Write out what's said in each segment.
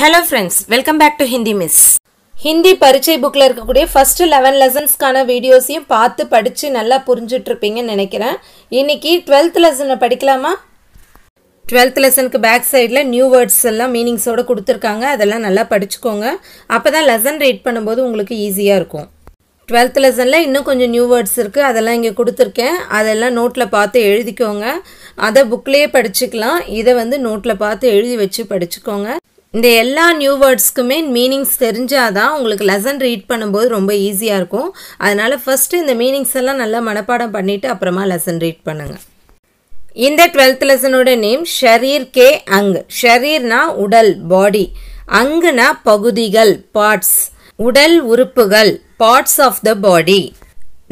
hello friends welcome back to Hindi miss Hindi பரீட்சை புக்கில் இருக்கக்கூடிய ஃபஸ்ட்டு லெவன் லெசன்ஸ்க்கான வீடியோஸையும் பார்த்து படித்து நல்லா புரிஞ்சிட்ருப்பீங்கன்னு நினைக்கிறேன் இன்றைக்கி டுவெல்த் லெசனை படிக்கலாமா டுவெல்த் லெசனுக்கு பேக் சைடில் நியூ வேர்ட்ஸ் எல்லாம் மீனிங்ஸோடு கொடுத்துருக்காங்க அதெல்லாம் நல்லா படிச்சுக்கோங்க அப்போ தான் லெசன் ரீட் பண்ணும்போது உங்களுக்கு ஈஸியாக இருக்கும் டுவெல்த் லெசனில் இன்னும் கொஞ்சம் நியூ வேர்ட்ஸ் இருக்குது அதெல்லாம் இங்கே கொடுத்துருக்கேன் அதெல்லாம் நோட்டில் பார்த்து எழுதிக்கோங்க அதை புக்லேயே படிச்சுக்கலாம் இதை வந்து நோட்டில் பார்த்து எழுதி வச்சு படிச்சுக்கோங்க இந்த எல்லா நியூ வேர்ட்ஸ்க்குமே மீனிங்ஸ் தெரிஞ்சால் தான் உங்களுக்கு லெசன் ரீட் பண்ணும்போது ரொம்ப ஈஸியாக இருக்கும் அதனால் ஃபஸ்ட்டு இந்த மீனிங்ஸ் எல்லாம் நல்லா மனப்பாடம் பண்ணிவிட்டு அப்புறமா லெசன் ரீட் பண்ணுங்கள் இந்த டுவெல்த் லெசனோட நேம் ஷரீர் கே அங் ஷரீர்னா உடல் பாடி அங்குனா பகுதிகள் பார்ட்ஸ் உடல் உறுப்புகள் பார்ட்ஸ் ஆஃப் த பாடி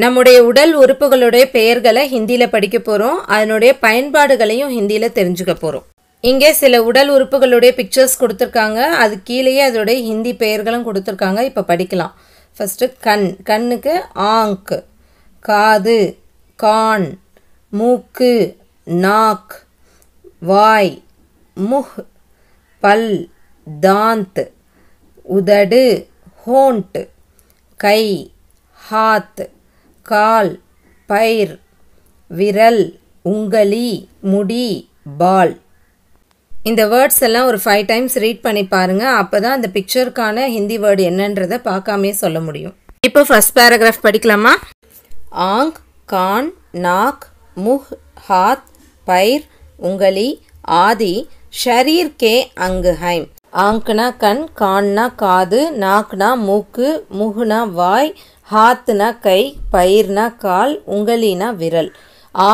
நம்முடைய உடல் உறுப்புகளுடைய பெயர்களை ஹிந்தியில் படிக்க போகிறோம் அதனுடைய பயன்பாடுகளையும் ஹிந்தியில் தெரிஞ்சுக்க போகிறோம் இங்கே சில உடல் உறுப்புகளுடைய பிக்சர்ஸ் கொடுத்துருக்காங்க அது கீழேயே அதோடைய ஹிந்தி பெயர்களும் கொடுத்துருக்காங்க இப்போ படிக்கலாம் ஃபஸ்ட்டு கண் கண்ணுக்கு ஆங்க் காது கான் மூக்கு நாக் வாய் முஹ் பல் தாந்த் உதடு ஹோண்ட் கை ஹாத் கால் பயிர் விரல் உங்களி முடி பால் இந்த வேர்ட்ஸ் எல்லாம் ஒரு ஃபைவ் டைம்ஸ் ரீட் பண்ணி பாருங்கள் அப்போ தான் அந்த பிக்சருக்கான ஹிந்தி வேர்டு என்னன்றதை பார்க்காமே சொல்ல முடியும் இப்போ ஃபஸ்ட் பேராகிராஃப் படிக்கலாமா ஆங் கான் நாக் முஹ் ஹாத் பைர் உங்களி ஆதி ஷரீர் கே அங்கு ஹைம் ஆங்க்னா கண் கான்னா காது நாக்னா மூக்கு முகுனா வாய் ஹாத்துனா கை பயிர்னா கால் உங்களினா விரல்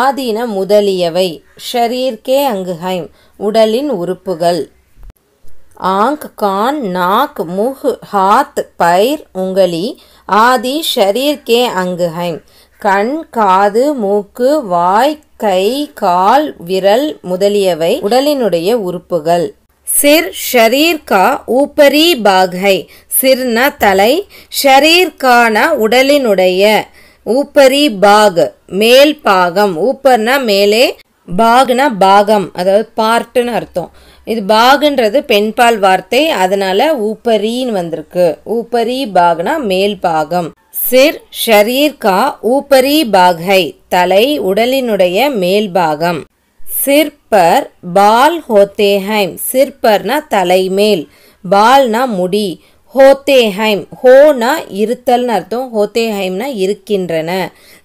ஆதீன முதலியவை ஷரீர்கே அங்குஹைம் உடலின் உறுப்புகள் ஆங்க் கான் நாக் முஹ் ஹாத் பைர் உங்களி ஆதி ஷரீர்கே அங்குஹைம் கண் காது மூக்கு வாய் கை கால் விரல் முதலியவை உடலினுடைய உறுப்புகள் சிர் ஷரீர் கா ஊப்பரி பாகை சிர்ன தலை ஷரீர் கான உடலினுடைய ஊப்பரி பாக் மேல் பாகம் ஊப்பர்னா மேலே பாகுனா பாகம் அதாவது பார்ட்டுன்னு அர்த்தம் இது பாகுன்றது பெண்பால் வார்த்தை அதனால ஊப்பரின்னு வந்திருக்கு ஊப்பரி பாகுனா மேல் பாகம் சிர் ஷரீர் கா ஊப்பரி பாகை தலை உடலினுடைய மேல் பாகம் சிற்பர் பால் ஹோத்தேஹைம் சிற்பர்னா தலைமேல் பால்னா முடி ஹோத்தேஹைம் ஹோனா இருத்தல்னு அர்த்தம் ஹோத்தேஹைம்னா இருக்கின்றன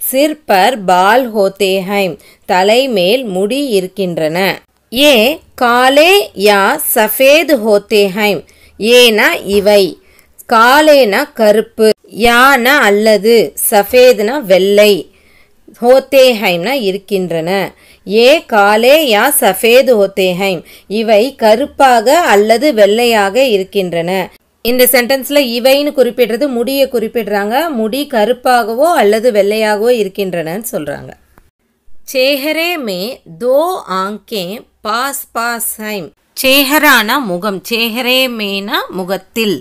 சிற்பர் பால் ஹோத்தேஹைம் தலைமேல் முடி இருக்கின்றன ஏ காலே யா சஃபேது ஹோத்தேஹைம் ஏனா இவை காலேனா கருப்பு யானா அல்லது சஃபேதுனா வெள்ளை ஹோத்தேஹைம்னா இருக்கின்றன ஏ காலே யா சஃபேது ஹோத்தேஹைம் இவை கருப்பாக அல்லது வெள்ளையாக இருக்கின்றன இந்த சென்டென்ஸில் இவைன்னு குறிப்பிடுறது முடியை குறிப்பிடுறாங்க முடி கருப்பாகவோ அல்லது வெள்ளையாகவோ இருக்கின்றனன்னு சொல்கிறாங்க சேஹரே மே தோ ஆங்கே பாஸ் பாஸ் ஹைம் சேஹரானா முகம் சேஹரே மேனா முகத்தில்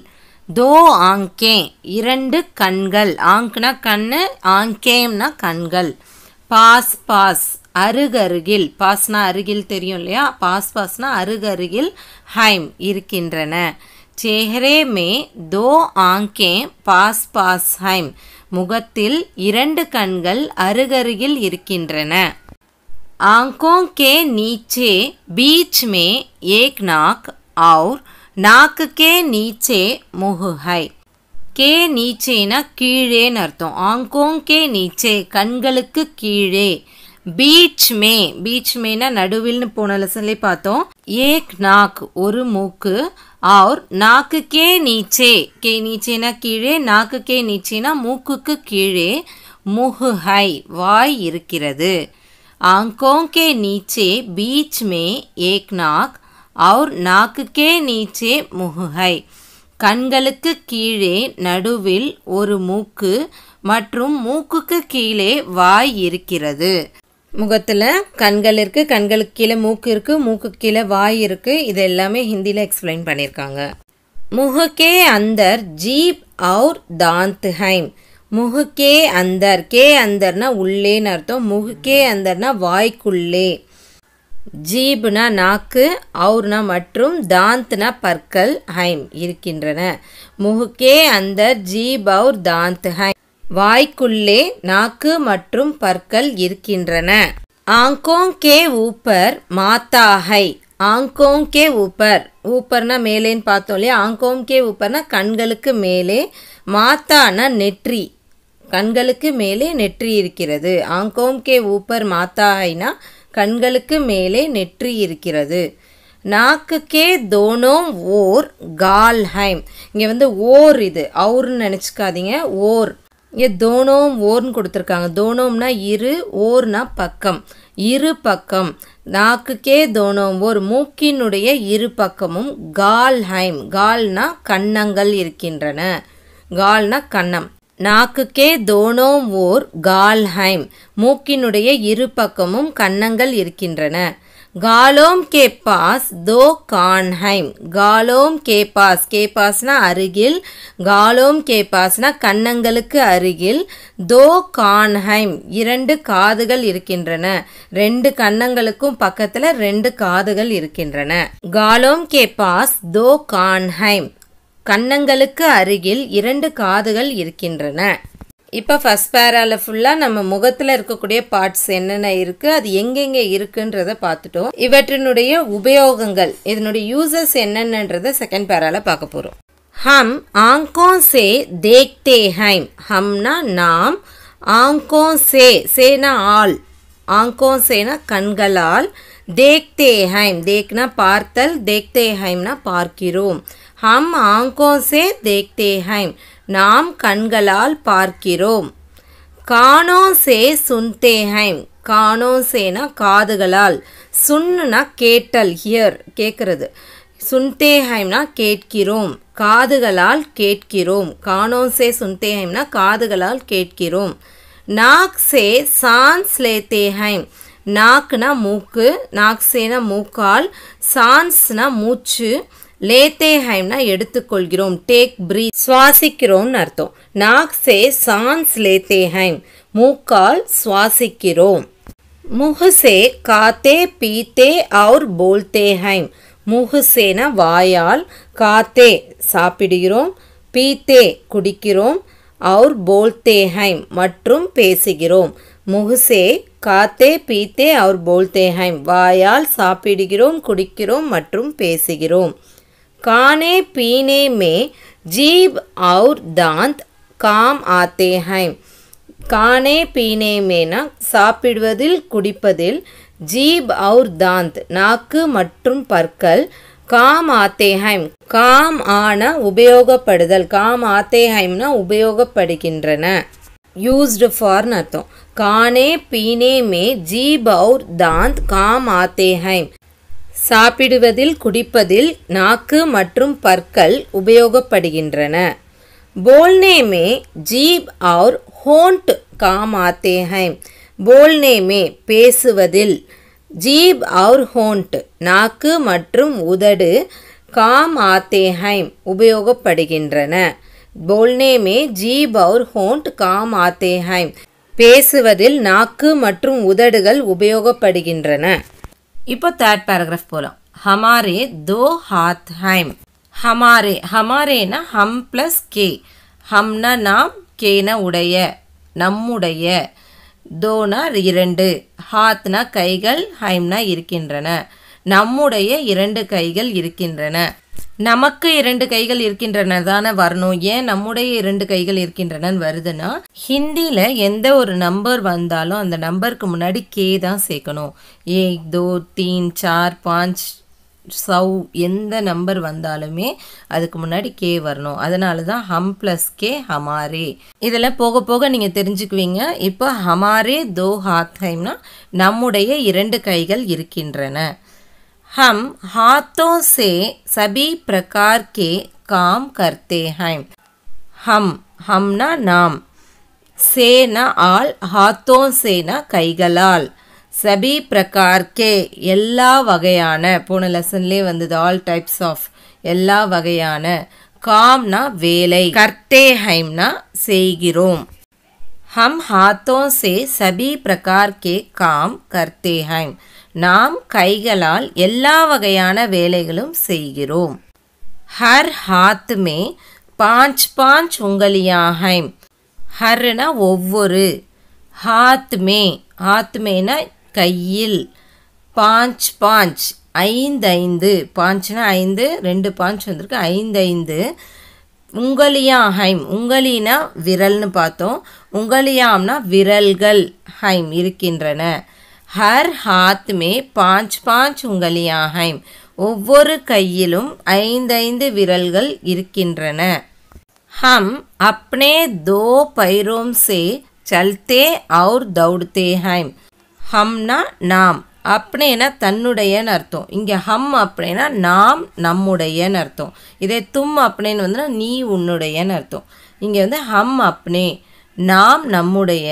தோ ஆங்கே இரண்டு கண்கள் ஆங்க்னா கண்ணு ஆங்கேம்னா கண்கள் பாஸ் பாஸ் அருகருகில் பாஸ்னா அருகில் தெரியும் இல்லையா பாஸ் பாஸ்னா அருகருகில் ஹைம் இருக்கின்றன சேஹரே மே தோ ஆங்கே பாஸ் பாஸ் ஹைம் முகத்தில் இரண்டு கண்கள் அருகருகில் இருக்கின்றன आंखों கே நீச்சே பீச் மே ஏக் நாக் அவுர் நாக்கு கே நீச்சே मुह है கே நீச்சேனா கீழேன்னு அர்த்தம் ஆங்கோங் கே நீச்சே கண்களுக்கு கீழே பீச் மே பீச் மேனா நடுவில்னு போன லெசன்லேயே பார்த்தோம் ஏக் நாக் ஒரு மூக்கு ஆர் நாக்கு கே நீச்சே கே நீச்சேனா கீழே நாக்கு கே நீச்சேனா மூக்குக்கு கீழே முகு ஹை வாய் இருக்கிறது ஆங்கோங் கே நீச்சே பீச் மே ஏக் நாக் ஆர் நாக்கு கே நீச்சே முகு ஹை கண்களுக்கு கீழே நடுவில் ஒரு மூக்கு மற்றும் மூக்குக்கு கீழே வாய் இருக்கிறது முகத்தில் கண்கள் இருக்குது கண்களுக்கு கீழே மூக்கு இருக்குது மூக்கு கீழே வாய் இருக்குது இது எல்லாமே ஹிந்தியில் எக்ஸ்பிளைன் பண்ணியிருக்காங்க முகக்கே அந்தர் ஜீப் அவுர் தாந்த் ஹைம் முகுக்கே அந்தர் கே அந்தர்னா உள்ளேன்னு அர்த்தம் முகுக்கே அந்தர்னா வாய்க்குள்ளே ஜீப்னா நாக்கு அவுர்னா மற்றும் தாந்த்னா பற்கள் ஹைம் இருக்கின்றன முகுக்கே அந்தர் ஜீப் அவுர் தாந்த் ஹைம் வாய்க்குள்ளே நாக்கு மற்றும் பற்கள் இருக்கின்றன ஆங்கோங் கே ஊப்பர் மாத்தாஹை ஆங்கோங் கே ஊப்பர் ஊப்பர்னா மேலேன்னு பார்த்தோம் இல்லையா ஆங்கோங் கே ஊப்பர்னா கண்களுக்கு மேலே மாத்தான நெற்றி கண்களுக்கு மேலே நெற்றி இருக்கிறது ஆங்கோங் கே ஊப்பர் மாத்தாஹைனா கண்களுக்கு மேலே நெற்றி இருக்கிறது நாக்கு கே தோனோம் ஓர் கால்ஹைம் இங்கே வந்து ஓர் இது அவுர்னு நினச்சிக்காதீங்க ஓர் இங்கே தோனோம் ஓர்னு கொடுத்துருக்காங்க தோனோம்னா இரு ஓர்னா பக்கம் இரு பக்கம் நாக்குக்கே தோணோம் ஓர் மூக்கினுடைய இரு பக்கமும் கால்ஹைம் கால்னா கன்னங்கள் இருக்கின்றன கால்னா கன்னம் நாக்குக்கே தோணோம் ஓர் கால்ஹைம் மூக்கினுடைய இரு பக்கமும் கன்னங்கள் இருக்கின்றன காலோம் கேப்பாஸ் தோ கான்ஹைம் காலோம் கேப்பாஸ் கேப்பாஸ்னா அருகில் காலோம் கேப்பாஸ்னா கன்னங்களுக்கு அருகில் தோ கான்ஹைம் இரண்டு காதுகள் இருக்கின்றன ரெண்டு கன்னங்களுக்கும் பக்கத்தில் ரெண்டு காதுகள் இருக்கின்றன காலோம் கேப்பாஸ் தோ கான்ஹைம் கன்னங்களுக்கு அருகில் இரண்டு காதுகள் இருக்கின்றன இப்போ ஃபஸ்ட் பேரால ஃபுல்லாக நம்ம முகத்தில் இருக்கக்கூடிய பார்ட்ஸ் என்னென்ன இருக்குது அது எங்கெங்கே இருக்குன்றதை பார்த்துட்டோம் இவற்றினுடைய உபயோகங்கள் இதனுடைய யூசஸ் என்னென்னன்றதை செகண்ட் பேரால பார்க்க போகிறோம் ஹம் ஆங்கோ சே தேக்தே ஹைம் ஹம்னா நாம் ஆங்கோ சே சேனா ஆள் ஆங்கோ சேனா கண்களால் தேக்தே ஹைம் தேக்னா பார்த்தல் தேக்தே ஹைம்னா பார்க்கிறோம் ஹம் ஆங்கோசே தேக்தேஹைம் நாம் கண்களால் பார்க்கிறோம் காணோசே சுன்தேஹைம் காணோசேனா ஹைம் காதுகளால் சுன்னுனா கேட்டல் ஹியர் கேட்குறது சுன்தேஹைம்னா கேட்கிறோம் காதுகளால் கேட்கிறோம் காணோசே சுன்தேஹைம்னா சுன்தே ஹைம்னா காதுகளால் கேட்கிறோம் நாக் சே தேஹைம் லேத்தே ஹைம் நாக்குனா மூக்கு நாக்சேனா மூக்கால் சான்ஸ்னா மூச்சு லேத்தேஹைம்னா எடுத்துக்கொள்கிறோம் டேக் ப்ரீ சுவாசிக்கிறோம்னு அர்த்தம் நாக்சே சான்ஸ் லேத்தேஹைம் மூக்கால் சுவாசிக்கிறோம் முகுசே காத்தே பீத்தே அவுர் போல்தேஹைம் முகுசேன வாயால் காத்தே சாப்பிடுகிறோம் பீத்தே குடிக்கிறோம் அவுர் போல்தே ஹைம் மற்றும் பேசுகிறோம் முகுசே காத்தே பீத்தே அவுர் போல்தே ஹைம் வாயால் சாப்பிடுகிறோம் குடிக்கிறோம் மற்றும் பேசுகிறோம் கானே பீனே மே ஜீப் அவுர் தாந்த் காம் ஆத்தே ஹைம் கானே பீனே மேனா சாப்பிடுவதில் குடிப்பதில் ஜீப் அவுர் தாந்த் நாக்கு மற்றும் பற்கள் காம் ஆத்தேஹைம் காம் ஆன உபயோகப்படுதல் காம் ஆத்தேஹைம்னா உபயோகப்படுகின்றன யூஸ்டு ஃபார்னு அர்த்தம் கானே பீனே மே ஜீ பௌர் தாந்த் காம் ஆத்தேஹைம் சாப்பிடுவதில் குடிப்பதில் நாக்கு மற்றும் பற்கள் உபயோகப்படுகின்றன போல்னே மே ஜீப் அவர் ஹோண்ட் காம் ஆத்தே போல்னே மே பேசுவதில் ஜீப் அவுர் ஹோண்ட் நாக்கு மற்றும் உதடு காம் ஆத்தேஹைம் உபயோகப்படுகின்றன போல்னேமே ஜீப் அவுர் ஹோண்ட் காம் ஆத்தேஹைம் பேசுவதில் நாக்கு மற்றும் உதடுகள் உபயோகப்படுகின்றன இப்போ தேர்ட் பேராகிராஃப் போகலாம் ஹமாரே தோ ஹாத் ஹைம் ஹமாரே ஹமாரேனா ஹம் ப்ளஸ் கே ஹம்னா நாம் கேன உடைய நம்முடைய தோனா இரண்டு ஹாத்னா கைகள் ஹைம்னா இருக்கின்றன நம்முடைய இரண்டு கைகள் இருக்கின்றன நமக்கு இரண்டு கைகள் இருக்கின்றன தானே வரணும் ஏன் நம்முடைய இரண்டு கைகள் இருக்கின்றனன்னு வருதுன்னா ஹிந்தியில் எந்த ஒரு நம்பர் வந்தாலும் அந்த நம்பருக்கு முன்னாடி கே தான் சேர்க்கணும் ஏக் தோ தீன் சார் பாஞ்ச் சவ் எந்த நம்பர் வந்தாலுமே அதுக்கு முன்னாடி கே வரணும் அதனால தான் ஹம் ப்ளஸ் கே ஹமாரே இதில் போக போக நீங்கள் தெரிஞ்சுக்குவீங்க இப்போ ஹமாரே தோ ஹாத்தைம்னா நம்முடைய இரண்டு கைகள் இருக்கின்றன ஹம் ஹாத்தோ சே சபி பிரகார் கே காம் கர்த்தே ஹம் ஹம் ஹம்னா நாம் சேனா ஆள் ஹாத்தோ சேனா கைகளால் சபி பிரகார் கே எல்லா வகையான போன லெசன்லேயே வந்தது ஆல் டைப்ஸ் ஆஃப் எல்லா வகையான காம்னா வேலை கர்த்தே ஹைம்னா செய்கிறோம் ஹம் ஹாத்தோ சே சபி பிரகார் கே காம் கர்த்தே ஹைம் நாம் கைகளால் எல்லா வகையான வேலைகளும் செய்கிறோம் ஹர் ஹாத் மே பாஞ்ச் பாஞ்ச் உங்களியா ஹைம் ஹர்னா ஒவ்வொரு ஹாத் ஆத்மேனா கையில் பாஞ்ச் பாஞ்ச் ஐந்து ஐந்து பாஞ்சுனா ஐந்து ரெண்டு பாஞ்ச் வந்திருக்கு ஐந்து ஐந்து உங்களியா ஹைம் உங்களினா விரல்னு பார்த்தோம் உங்களியாம்னா விரல்கள் ஹைம் இருக்கின்றன ஹர் ஹாத் மே பாஞ்ச் பாஞ்ச் உங்களியா ஹைம் ஒவ்வொரு கையிலும் ஐந்தைந்து விரல்கள் இருக்கின்றன ஹம் அப்னே தோ பைரோம் சே சல்தே அவுர் தௌடத்தே ஹைம் ஹம்னா நாம் அப்படின்னா தன்னுடையன்னு அர்த்தம் இங்கே ஹம் அப்படின்னா நாம் நம்முடையன்னு அர்த்தம் இதே தும் அப்படின்னு வந்துன்னா நீ உன்னுடையன்னு அர்த்தம் இங்கே வந்து ஹம் அப்னே நாம் நம்முடைய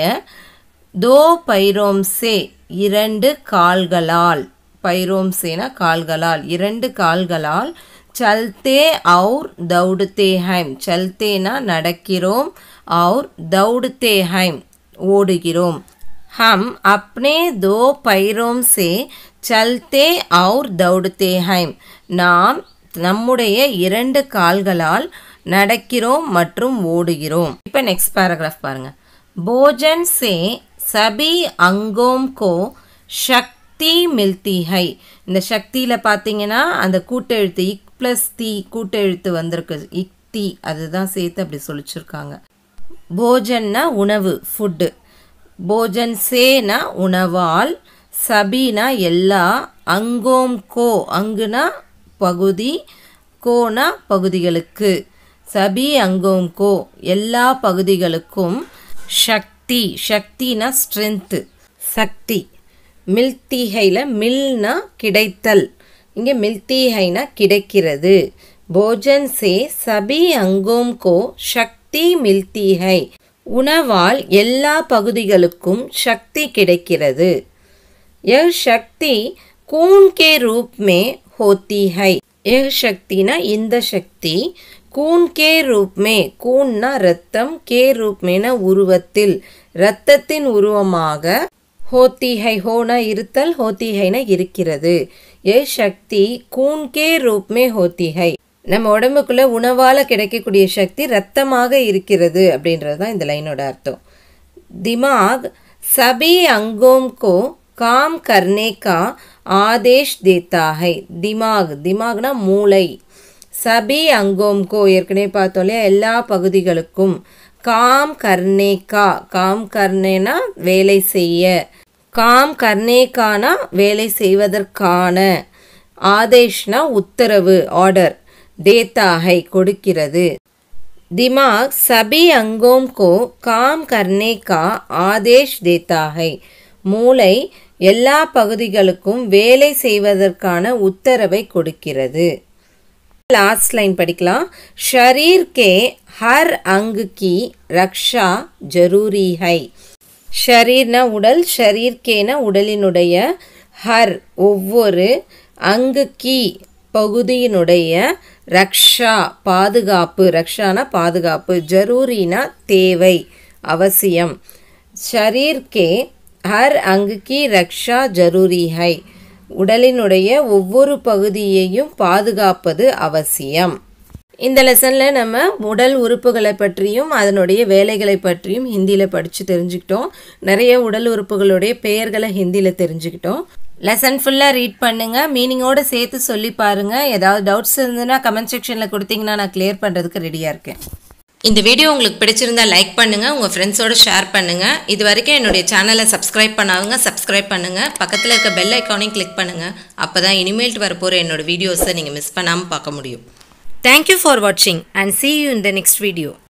தோ பைரோம்சே இரண்டு கால்களால் பைரோம்சேனா கால்களால் இரண்டு கால்களால் சல்தே அவுர் தௌடுத்தே ஹைம் சல்தேனா நடக்கிறோம் அவுர் தௌடுத்தே ஹைம் ஓடுகிறோம் ஹம் அப்னே தோ पैरों से சல்தே அவுர் தௌடுத்தே ஹைம் நாம் நம்முடைய இரண்டு கால்களால் நடக்கிறோம் மற்றும் ஓடுகிறோம் இப்போ நெக்ஸ்ட் பேராகிராஃப் பாருங்க போஜன் சே சபி அங்கோம் கோ சக்தி மில்தி ஹை இந்த சக்தியில் பார்த்தீங்கன்னா அந்த கூட்டெழுத்து இக் ப்ளஸ் தி கூட்டெழுத்து வந்திருக்கு இக் தி அதுதான் சேர்த்து அப்படி சொல்லிச்சிருக்காங்க போஜன்னா உணவு ஃபுட்டு சேனா உணவால் சபீனா எல்லா அங்கோம் கோ அங்குனா பகுதி கோனா பகுதிகளுக்கு சபி அங்கோம் கோ எல்லா பகுதிகளுக்கும் சக்தி சக்தினா ஸ்ட்ரென்த்து சக்தி மில்திகையில் மில்னா கிடைத்தல் இங்கே மில்திஹைனா கிடைக்கிறது போஜன் சே சபி அங்கோம் கோ சக்தி மில்திகை உணவால் எல்லா பகுதிகளுக்கும் சக்தி கிடைக்கிறது எஹ் சக்தி கூன் கே ரூப் மே ஹோத்தி ஹை எஹ் சக்தினா இந்த சக்தி கூன் கே ரூப்மே கூன்னா ரத்தம் கே ரூப்மேன உருவத்தில் இரத்தத்தின் உருவமாக ஹோத்தி ஹை ஹோனா இருத்தல் ஹைனா இருக்கிறது எ சக்தி கூன் கே ரூப்மே ஹோத்திஹை நம்ம உடம்புக்குள்ளே உணவால் கிடைக்கக்கூடிய சக்தி ரத்தமாக இருக்கிறது அப்படின்றது தான் இந்த லைனோட அர்த்தம் திமாக் சபி அங்கோம்கோ காம் கர்ணேகா ஆதேஷ் தேத்தாகை திமாக் திமாக்னா மூளை சபி அங்கோம்கோ ஏற்கனவே பார்த்தோம் இல்லையா எல்லா பகுதிகளுக்கும் காம் கர்ணேகா காம் கர்ணேனா வேலை செய்ய காம் கர்ணேகானா வேலை செய்வதற்கான ஆதேஷ்னா உத்தரவு ஆர்டர் தேத்தாகை கொடுக்கிறது திமாக் சபி அங்கோம் கோ காம் करने का आदेश மூளை எல்லா பகுதிகளுக்கும் வேலை செய்வதற்கான உத்தரவை கொடுக்கிறது லாஸ்ட் லைன் படிக்கலாம் ஷரீர் கே ஹர் அங்கு கி ரக்ஷா ஜரூரி ஹை ஷரீர்னா உடல் ஷரீர்கேன உடலினுடைய ஹர் ஒவ்வொரு அங்கு கி பகுதியினுடைய ரக்ஷா பாதுகாப்பு ரக்ஷானா பாதுகாப்பு ஜரூரினா தேவை அவசியம் ஷரீர்கே ஹர் அங்குக்கி ரக்ஷா ஜரூரி ஹை உடலினுடைய ஒவ்வொரு பகுதியையும் பாதுகாப்பது அவசியம் இந்த லெசனில் நம்ம உடல் உறுப்புகளை பற்றியும் அதனுடைய வேலைகளை பற்றியும் ஹிந்தியில் படித்து தெரிஞ்சுக்கிட்டோம் நிறைய உடல் உறுப்புகளுடைய பெயர்களை ஹிந்தியில் தெரிஞ்சுக்கிட்டோம் லெசன் ஃபுல்லாக ரீட் பண்ணுங்கள் மீனிங்கோடு சேர்த்து சொல்லி பாருங்கள் ஏதாவது டவுட்ஸ் இருந்ததுன்னா கமெண்ட் செக்ஷனில் கொடுத்தீங்கன்னா நான் கிளியர் பண்ணுறதுக்கு ரெடியாக இருக்கேன் இந்த வீடியோ உங்களுக்கு பிடிச்சிருந்தா லைக் பண்ணுங்கள் உங்கள் ஃப்ரெண்ட்ஸோடு ஷேர் பண்ணுங்கள் இது வரைக்கும் என்னுடைய சேனலை சப்ஸ்கிரைப் பண்ணாதவங்க சப்ஸ்கிரைப் பண்ணுங்கள் பக்கத்தில் இருக்க பெல் ஐக்கானையும் கிளிக் பண்ணுங்கள் அப்போ தான் இனிமேல்ட்டு வரப்போகிற என்னோடய வீடியோஸை நீங்கள் மிஸ் பண்ணாமல் பார்க்க முடியும் தேங்க்யூ ஃபார் வாட்சிங் and see you in the next video